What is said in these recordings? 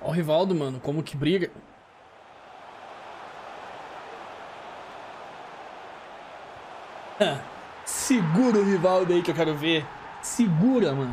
Olha o Rivaldo, mano, como que briga. Segura o Rivaldo aí que eu quero ver. Segura, mano.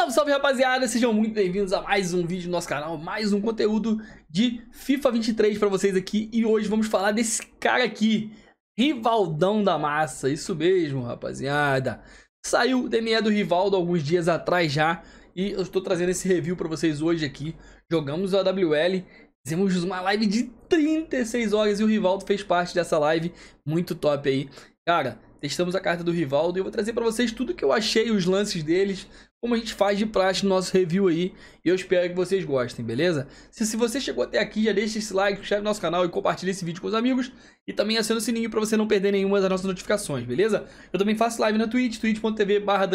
Salve, salve rapaziada, sejam muito bem-vindos a mais um vídeo do nosso canal, mais um conteúdo de FIFA 23 pra vocês aqui E hoje vamos falar desse cara aqui, Rivaldão da Massa, isso mesmo rapaziada Saiu o DME do Rivaldo alguns dias atrás já E eu estou trazendo esse review pra vocês hoje aqui Jogamos o AWL, fizemos uma live de 36 horas e o Rivaldo fez parte dessa live Muito top aí Cara, testamos a carta do Rivaldo e eu vou trazer pra vocês tudo que eu achei, os lances deles como a gente faz de praxe no nosso review aí. E eu espero que vocês gostem, beleza? Se, se você chegou até aqui, já deixa esse like, inscreve no nosso canal e compartilha esse vídeo com os amigos. E também aciona o sininho para você não perder nenhuma das nossas notificações, beleza? Eu também faço live na Twitch, twitch.tv barra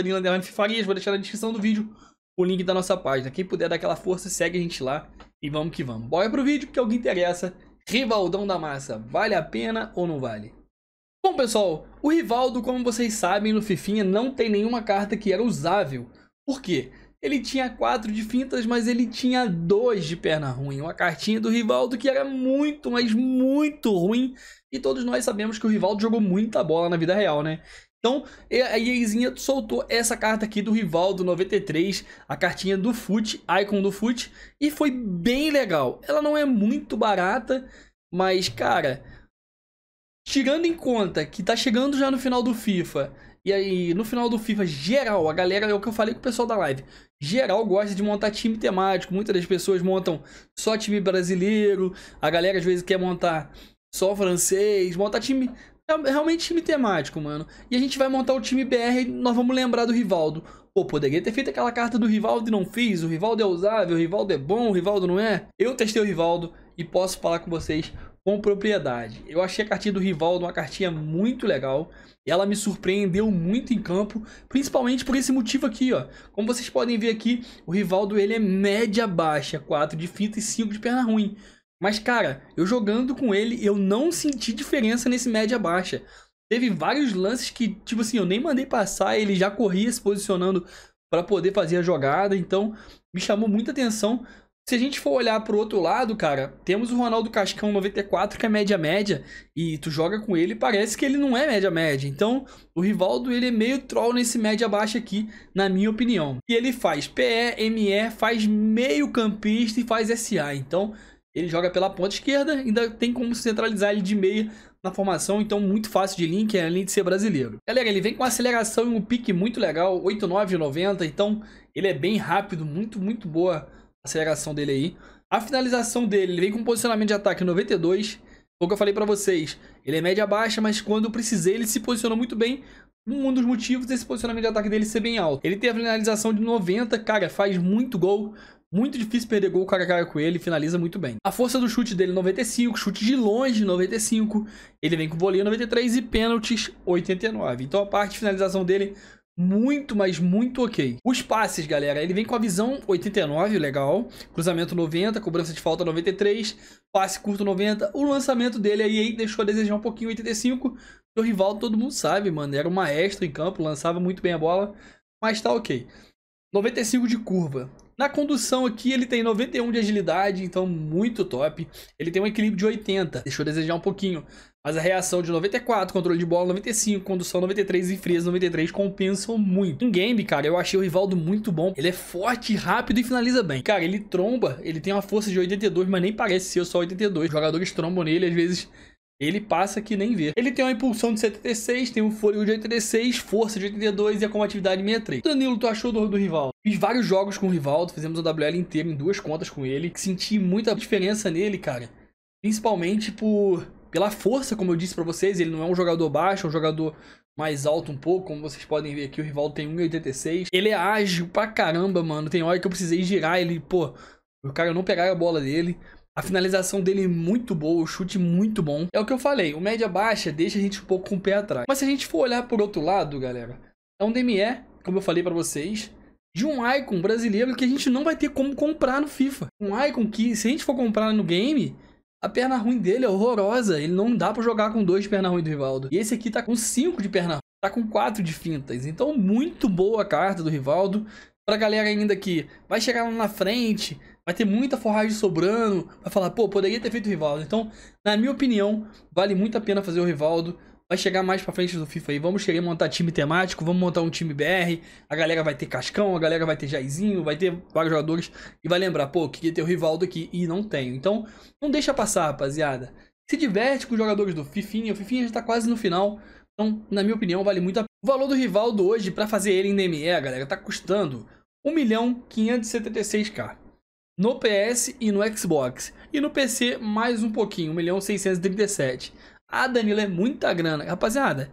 Farias. Vou deixar na descrição do vídeo o link da nossa página. Quem puder dar aquela força, segue a gente lá e vamos que vamos. Bora pro vídeo que é o que interessa. Rivaldão da massa, vale a pena ou não vale? Bom pessoal, o Rivaldo, como vocês sabem, no Fifinha não tem nenhuma carta que era usável por quê? Ele tinha quatro de fintas, mas ele tinha dois de perna ruim. Uma cartinha do Rivaldo que era muito, mas muito ruim. E todos nós sabemos que o Rivaldo jogou muita bola na vida real, né? Então, a EAzinha soltou essa carta aqui do Rivaldo 93, a cartinha do Foot, Icon do Foot, e foi bem legal. Ela não é muito barata, mas, cara, tirando em conta que tá chegando já no final do FIFA e aí, no final do FIFA, geral, a galera, é o que eu falei com o pessoal da live, geral gosta de montar time temático. Muitas das pessoas montam só time brasileiro, a galera às vezes quer montar só francês, montar time. É, realmente time temático, mano. E a gente vai montar o time BR e nós vamos lembrar do Rivaldo. Pô, poderia ter feito aquela carta do Rivaldo e não fiz. O Rivaldo é usável, o Rivaldo é bom, o Rivaldo não é. Eu testei o Rivaldo e posso falar com vocês com propriedade. Eu achei a cartinha do Rivaldo uma cartinha muito legal. Ela me surpreendeu muito em campo, principalmente por esse motivo aqui, ó. Como vocês podem ver aqui, o Rivaldo ele é média baixa, 4 de fita e 5 de perna ruim. Mas cara, eu jogando com ele, eu não senti diferença nesse média baixa. Teve vários lances que, tipo assim, eu nem mandei passar, ele já corria se posicionando para poder fazer a jogada, então me chamou muita atenção se a gente for olhar pro outro lado, cara, temos o Ronaldo Cascão 94, que é média-média, e tu joga com ele parece que ele não é média-média. Então, o Rivaldo, ele é meio troll nesse média-baixa aqui, na minha opinião. E ele faz PE, ME, faz meio-campista e faz SA. Então, ele joga pela ponta esquerda, ainda tem como centralizar ele de meia na formação, então muito fácil de link, é além de ser brasileiro. Galera, ele vem com aceleração e um pique muito legal, 8,9, 90, então ele é bem rápido, muito, muito boa aceleração dele aí. A finalização dele, ele vem com um posicionamento de ataque 92. Foi o que eu falei para vocês. Ele é média baixa, mas quando eu precisei, ele se posicionou muito bem. Um dos motivos desse posicionamento de ataque dele ser bem alto. Ele tem a finalização de 90, cara, faz muito gol. Muito difícil perder gol cara a cara com ele, finaliza muito bem. A força do chute dele 95, chute de longe 95, ele vem com voleio 93 e pênaltis 89. Então a parte de finalização dele muito, mas muito ok. Os passes, galera, ele vem com a visão 89, legal. Cruzamento 90, cobrança de falta 93, passe curto 90. O lançamento dele aí deixou a desejar um pouquinho 85. O rival todo mundo sabe, mano, era um maestro em campo, lançava muito bem a bola, mas tá ok. 95 de curva. Na condução aqui ele tem 91 de agilidade, então muito top. Ele tem um equilíbrio de 80, deixou eu desejar um pouquinho. Mas a reação de 94, controle de bola 95, condução 93 e frieza 93 compensam muito. Em game, cara, eu achei o Rivaldo muito bom. Ele é forte, rápido e finaliza bem. Cara, ele tromba, ele tem uma força de 82, mas nem parece ser só 82. Os jogadores trombam nele, às vezes ele passa que nem vê. Ele tem uma impulsão de 76, tem um fôlego de 86, força de 82 e a combatividade 63. Danilo, tu achou do, do rival? Fiz vários jogos com o rival, fizemos o WL inteiro em duas contas com ele. Senti muita diferença nele, cara. Principalmente por pela força, como eu disse para vocês, ele não é um jogador baixo, é um jogador mais alto um pouco, como vocês podem ver aqui, o rival tem 1,86. Ele é ágil pra caramba, mano. Tem hora que eu precisei girar ele, pô, o cara não pegar a bola dele. A finalização dele é muito boa, o chute muito bom. É o que eu falei, o média baixa deixa a gente um pouco com o pé atrás. Mas se a gente for olhar por outro lado, galera, é um DME, como eu falei para vocês, de um Icon brasileiro que a gente não vai ter como comprar no FIFA. Um Icon que, se a gente for comprar no game, a perna ruim dele é horrorosa. Ele não dá para jogar com dois pernas perna ruim do Rivaldo. E esse aqui tá com cinco de perna ruim. Tá com quatro de fintas. Então, muito boa a carta do Rivaldo. Pra galera ainda que vai chegar lá na frente, vai ter muita forragem sobrando, vai falar, pô, poderia ter feito o Rivaldo. Então, na minha opinião, vale muito a pena fazer o Rivaldo. Vai chegar mais pra frente do FIFA aí. Vamos querer montar time temático, vamos montar um time BR. A galera vai ter Cascão, a galera vai ter Jaizinho, vai ter vários jogadores. E vai lembrar, pô, queria ter o Rivaldo aqui e não tenho. Então, não deixa passar, rapaziada. Se diverte com os jogadores do Fifinha. O Fifinha já tá quase no final. Então, na minha opinião, vale muito a pena. O valor do Rivaldo hoje, pra fazer ele em DME, galera, tá custando 1.576k no PS e no Xbox. E no PC, mais um pouquinho, 1 milhão 637. Ah, Danilo, é muita grana. Rapaziada,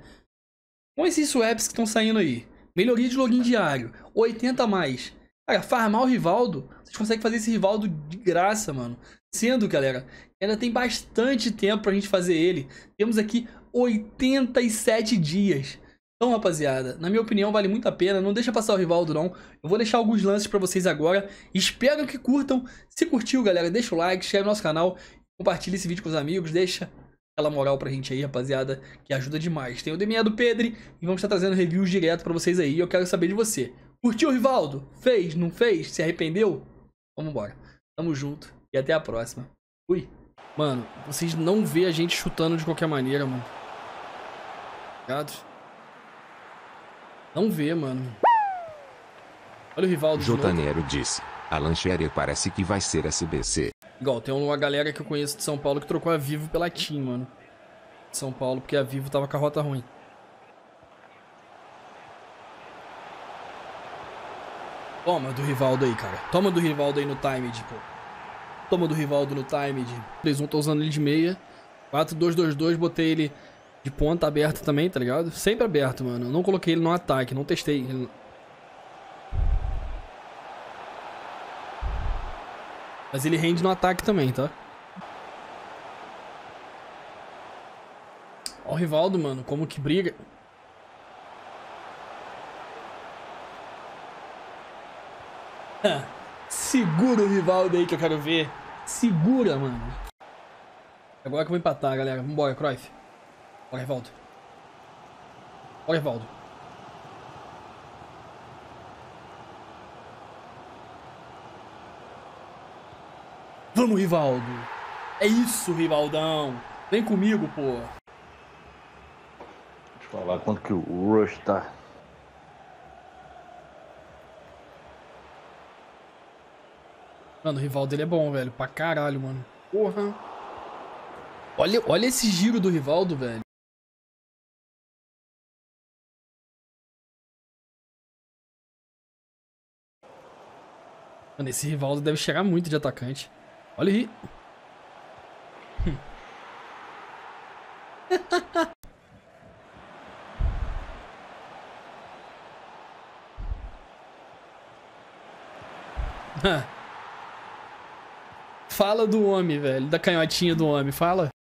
com esses apps que estão saindo aí, melhoria de login diário, 80 a mais. Cara, farmar o Rivaldo, vocês conseguem fazer esse Rivaldo de graça, mano. Sendo, galera, ainda tem bastante tempo pra gente fazer ele. Temos aqui 87 dias. Então, rapaziada, na minha opinião, vale muito a pena. Não deixa passar o Rivaldo, não. Eu vou deixar alguns lances pra vocês agora. Espero que curtam. Se curtiu, galera, deixa o like, inscreve no nosso canal. Compartilha esse vídeo com os amigos. Deixa aquela moral pra gente aí, rapaziada, que ajuda demais. Tem o DMA do Pedro e vamos estar trazendo reviews direto pra vocês aí. Eu quero saber de você. Curtiu o Rivaldo? Fez? Não fez? Se arrependeu? Vamos embora. Tamo junto e até a próxima. Fui. Mano, vocês não vê a gente chutando de qualquer maneira, mano. Obrigado. Não vê, mano. Olha o Rivaldo. Jotanero disse. A lancheria parece que vai ser SBC. Igual, tem uma galera que eu conheço de São Paulo que trocou a Vivo pela TIM, mano. De São Paulo, porque a Vivo tava com a rota ruim. Toma do Rivaldo aí, cara. Toma do Rivaldo aí no timed, pô. Tipo. Toma do Rivaldo no timed. 3-1, tô usando ele de meia. 4-2-2-2, botei ele de ponta aberta também, tá ligado? Sempre aberto, mano. Eu não coloquei ele no ataque, não testei. Ele... Mas ele rende no ataque também, tá? Ó o Rivaldo, mano, como que briga. Segura o Rivaldo aí que eu quero ver. Segura, mano. Agora que eu vou empatar, galera. Vambora, Cruyff. Olha Evaldo. Olha Rivaldo. Evaldo. Vamos, Rivaldo. É isso, Rivaldão. Vem comigo, pô. Deixa eu falar quanto que o Rush tá. Mano, o rival dele é bom, velho. Pra caralho, mano. Porra. Olha, olha esse giro do Rivaldo, velho. Mano, esse Rivaldo deve chegar muito de atacante. Olha aí. fala do homem, velho. Da canhotinha do homem, fala.